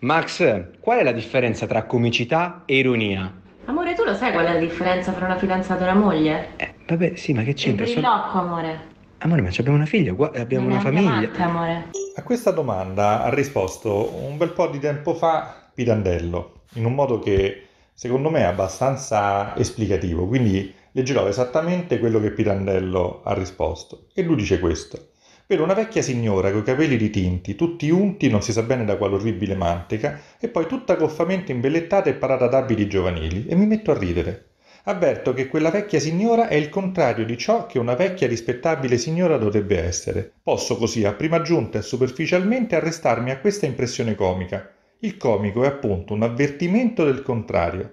Max, qual è la differenza tra comicità e ironia? Amore, tu lo sai qual è la differenza tra una fidanzata e una moglie? Eh, vabbè, sì, ma che c'entra? Il brillocco, sono... amore. Amore, ma abbiamo una figlia, abbiamo non una famiglia. Matta, amore. A questa domanda ha risposto un bel po' di tempo fa Pirandello, in un modo che secondo me è abbastanza esplicativo, quindi leggerò esattamente quello che Pirandello ha risposto. E lui dice questo. Vedo una vecchia signora coi capelli ritinti, tutti unti non si sa bene da quale orribile manteca, e poi tutta goffamente imbellettata e parata d'abiti giovanili, e mi metto a ridere. Avverto che quella vecchia signora è il contrario di ciò che una vecchia rispettabile signora dovrebbe essere. Posso così, a prima giunta e superficialmente, arrestarmi a questa impressione comica. Il comico è appunto un avvertimento del contrario.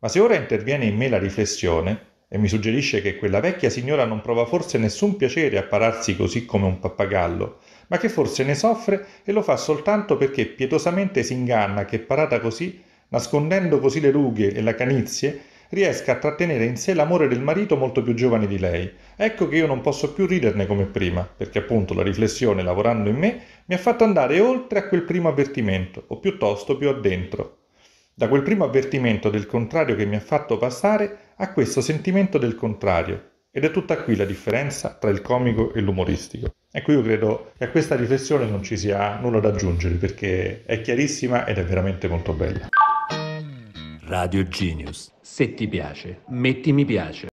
Ma se ora interviene in me la riflessione, e mi suggerisce che quella vecchia signora non prova forse nessun piacere a pararsi così come un pappagallo, ma che forse ne soffre e lo fa soltanto perché pietosamente si inganna che parata così, nascondendo così le rughe e la canizie, riesca a trattenere in sé l'amore del marito molto più giovane di lei. Ecco che io non posso più riderne come prima, perché appunto la riflessione lavorando in me mi ha fatto andare oltre a quel primo avvertimento, o piuttosto più addentro da quel primo avvertimento del contrario che mi ha fatto passare a questo sentimento del contrario. Ed è tutta qui la differenza tra il comico e l'umoristico. Ecco, io credo che a questa riflessione non ci sia nulla da aggiungere perché è chiarissima ed è veramente molto bella. Radio Genius. Se ti piace, metti mi piace.